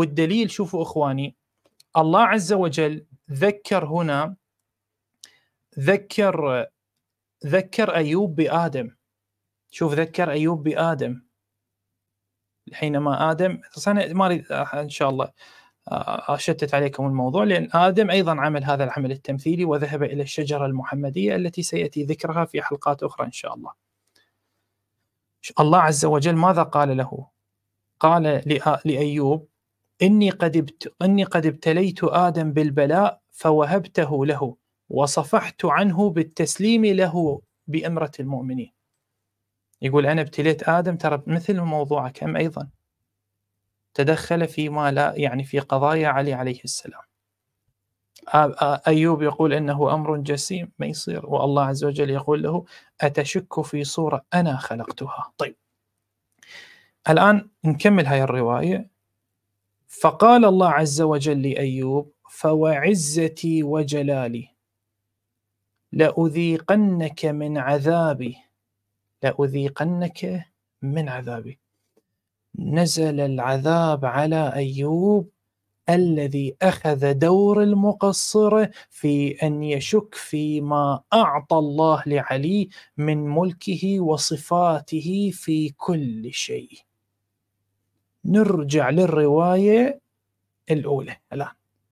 والدليل شوفوا اخواني الله عز وجل ذكر هنا ذكر ذكر ايوب بادم شوف ذكر ايوب بادم حينما ادم ما اريد ان شاء الله آه، اشتت عليكم الموضوع لان ادم ايضا عمل هذا العمل التمثيلي وذهب الى الشجره المحمديه التي سياتي ذكرها في حلقات اخرى ان شاء الله. الله عز وجل ماذا قال له؟ قال لايوب إني قد ابت... إني قد ابتليت آدم بالبلاء فوهبته له وصفحت عنه بالتسليم له بأمرة المؤمنين يقول أنا ابتليت آدم ترى مثل موضوعك كم أيضا تدخل فيما لا يعني في قضايا علي عليه السلام أيوب يقول أنه أمر جسيم ما يصير والله عز وجل يقول له أتشك في صورة أنا خلقتها طيب الآن نكمل هاي الرواية فقال الله عز وجل لأيوب فوعزتي وجلالي لأذيقنك من عذابي لأذيقنك من عذابي نزل العذاب على أيوب الذي أخذ دور المقصر في أن يشك فيما أعطى الله لعلي من ملكه وصفاته في كل شيء نرجع للروايه الاولى الان